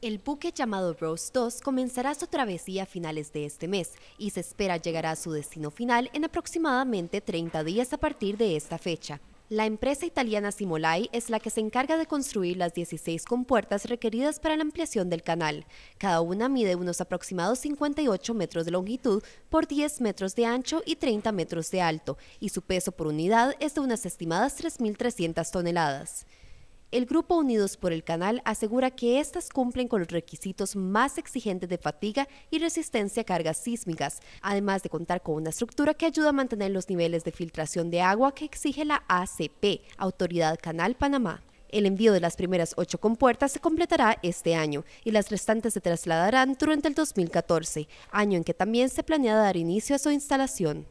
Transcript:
El buque llamado Rose 2 comenzará su travesía a finales de este mes y se espera llegará a su destino final en aproximadamente 30 días a partir de esta fecha. La empresa italiana Simolai es la que se encarga de construir las 16 compuertas requeridas para la ampliación del canal. Cada una mide unos aproximados 58 metros de longitud por 10 metros de ancho y 30 metros de alto, y su peso por unidad es de unas estimadas 3.300 toneladas. El grupo Unidos por el Canal asegura que estas cumplen con los requisitos más exigentes de fatiga y resistencia a cargas sísmicas, además de contar con una estructura que ayuda a mantener los niveles de filtración de agua que exige la ACP, Autoridad Canal Panamá. El envío de las primeras ocho compuertas se completará este año y las restantes se trasladarán durante el 2014, año en que también se planea dar inicio a su instalación.